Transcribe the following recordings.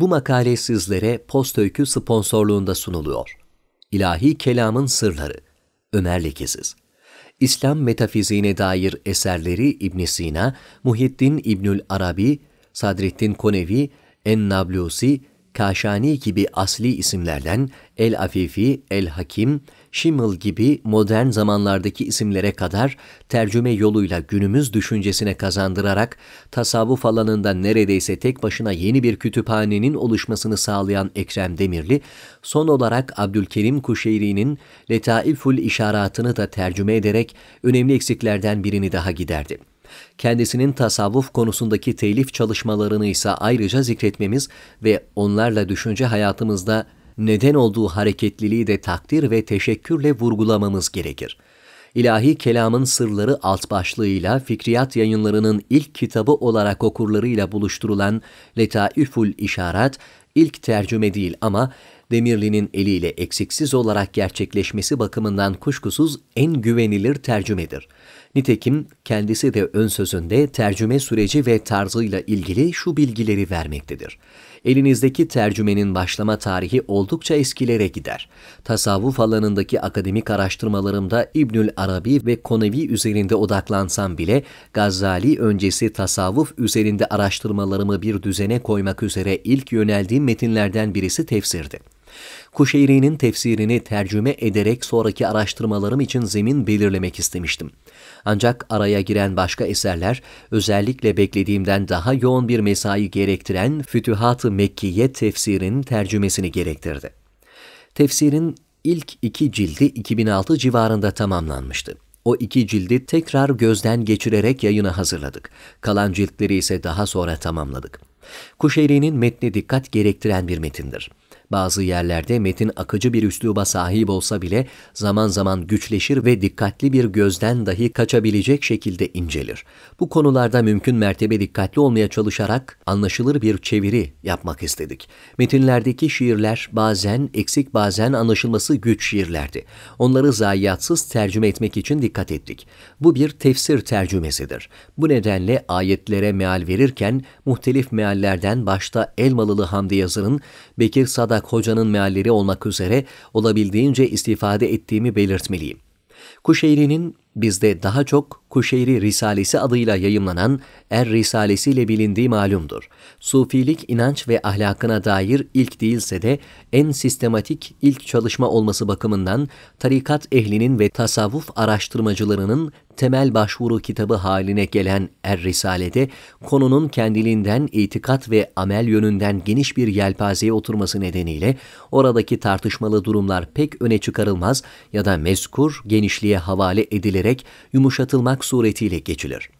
Bu makale sizlere Postöykü sponsorluğunda sunuluyor. İlahi Kelamın Sırları Ömer Lekesiz İslam metafiziğine dair eserleri İbn Sina, Muhyiddin İbnül Arabi, Sadreddin Konevi, En-Nablusi, Kaşani gibi asli isimlerden El Afifi, El Hakim, Şimıl gibi modern zamanlardaki isimlere kadar tercüme yoluyla günümüz düşüncesine kazandırarak tasavvuf alanında neredeyse tek başına yeni bir kütüphanenin oluşmasını sağlayan Ekrem Demirli, son olarak Abdülkerim Kuşeyri'nin Letaiful İşaratını da tercüme ederek önemli eksiklerden birini daha giderdi. Kendisinin tasavvuf konusundaki telif çalışmalarını ise ayrıca zikretmemiz ve onlarla düşünce hayatımızda neden olduğu hareketliliği de takdir ve teşekkürle vurgulamamız gerekir. İlahi Kelam'ın Sırları alt başlığıyla Fikriyat yayınlarının ilk kitabı olarak okurlarıyla buluşturulan Letaiful İşarat ilk tercüme değil ama Demirli'nin eliyle eksiksiz olarak gerçekleşmesi bakımından kuşkusuz en güvenilir tercümedir. Nitekim kendisi de ön sözünde tercüme süreci ve tarzıyla ilgili şu bilgileri vermektedir. Elinizdeki tercümenin başlama tarihi oldukça eskilere gider. Tasavvuf alanındaki akademik araştırmalarımda İbnül Arabi ve Konevi üzerinde odaklansam bile Gazali öncesi tasavvuf üzerinde araştırmalarımı bir düzene koymak üzere ilk yöneldiğim metinlerden birisi tefsirdi. Kuşeyri'nin tefsirini tercüme ederek sonraki araştırmalarım için zemin belirlemek istemiştim. Ancak araya giren başka eserler özellikle beklediğimden daha yoğun bir mesai gerektiren Fütühat-ı Mekkiye tefsirinin tercümesini gerektirdi. Tefsirin ilk iki cildi 2006 civarında tamamlanmıştı. O iki cildi tekrar gözden geçirerek yayına hazırladık. Kalan ciltleri ise daha sonra tamamladık. Kuşeyri'nin metni dikkat gerektiren bir metindir. Bazı yerlerde metin akıcı bir üsluba sahip olsa bile zaman zaman güçleşir ve dikkatli bir gözden dahi kaçabilecek şekilde incelir. Bu konularda mümkün mertebe dikkatli olmaya çalışarak anlaşılır bir çeviri yapmak istedik. Metinlerdeki şiirler bazen eksik bazen anlaşılması güç şiirlerdi. Onları zayiatsız tercüme etmek için dikkat ettik. Bu bir tefsir tercümesidir. Bu nedenle ayetlere meal verirken muhtelif meallerden başta Elmalılı Hamdi Yazır'ın Bekir Sadak olarak hocanın mealleri olmak üzere olabildiğince istifade ettiğimi belirtmeliyim. Kuşeyri'nin bizde daha çok Kuşeyri Risalesi adıyla yayımlanan Er Risalesi ile bilindiği malumdur. Sufilik inanç ve ahlakına dair ilk değilse de en sistematik ilk çalışma olması bakımından tarikat ehlinin ve tasavvuf araştırmacılarının temel başvuru kitabı haline gelen Er Risale'de konunun kendiliğinden itikat ve amel yönünden geniş bir yelpazeye oturması nedeniyle oradaki tartışmalı durumlar pek öne çıkarılmaz ya da mezkur genişliğe havale edilir edilerek yumuşatılmak suretiyle geçilir.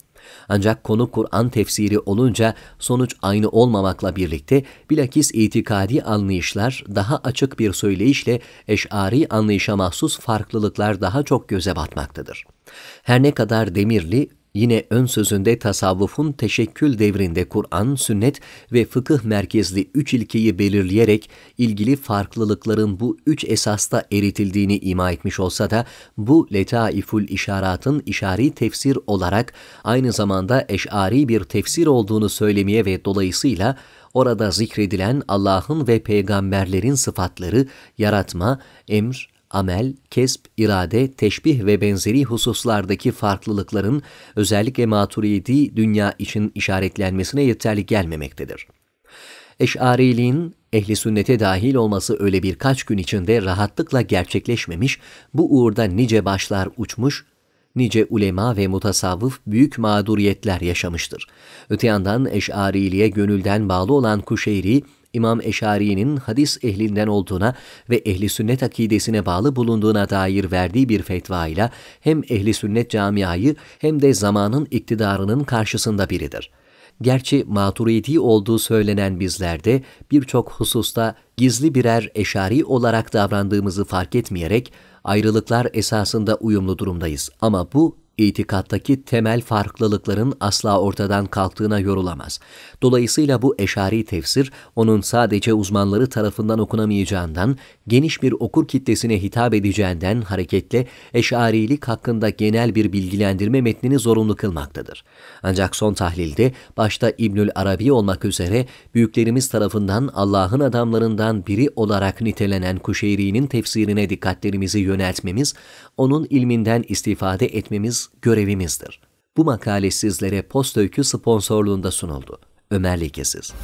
Ancak konu Kur'an tefsiri olunca sonuç aynı olmamakla birlikte bilakis itikadi anlayışlar daha açık bir söyleyişle eşari anlayışa mahsus farklılıklar daha çok göze batmaktadır. Her ne kadar Demirli Yine ön sözünde tasavvufun teşekkül devrinde Kur'an, sünnet ve fıkıh merkezli üç ilkeyi belirleyerek ilgili farklılıkların bu üç esasta eritildiğini ima etmiş olsa da bu letaiful işaratın işari tefsir olarak aynı zamanda eşari bir tefsir olduğunu söylemeye ve dolayısıyla orada zikredilen Allah'ın ve peygamberlerin sıfatları yaratma, emr, amel, kesb, irade, teşbih ve benzeri hususlardaki farklılıkların özellikle maturidi dünya için işaretlenmesine yeterli gelmemektedir. Eş'ariliğin ehli sünnete dahil olması öyle birkaç gün içinde rahatlıkla gerçekleşmemiş, bu uğurda nice başlar uçmuş, nice ulema ve mutasavvıf büyük mağduriyetler yaşamıştır. Öte yandan Eş'ariliğe gönülden bağlı olan Kuşeyri, İmam Eşari'nin hadis ehlinden olduğuna ve ehli sünnet akidesine bağlı bulunduğuna dair verdiği bir fetva ile hem ehli sünnet camiayı hem de zamanın iktidarının karşısında biridir. Gerçi maturidi olduğu söylenen bizlerde birçok hususta gizli birer eşari olarak davrandığımızı fark etmeyerek ayrılıklar esasında uyumlu durumdayız ama bu itikattaki temel farklılıkların asla ortadan kalktığına yorulamaz. Dolayısıyla bu eşari tefsir onun sadece uzmanları tarafından okunamayacağından, geniş bir okur kitlesine hitap edeceğinden hareketle eşarilik hakkında genel bir bilgilendirme metnini zorunlu kılmaktadır. Ancak son tahlilde başta İbnül Arabi olmak üzere büyüklerimiz tarafından Allah'ın adamlarından biri olarak nitelenen Kuşeyri'nin tefsirine dikkatlerimizi yöneltmemiz, onun ilminden istifade etmemiz görevimizdir. Bu makale sizlere Posta Öykü sponsorluğunda sunuldu. Ömer Lekesiz.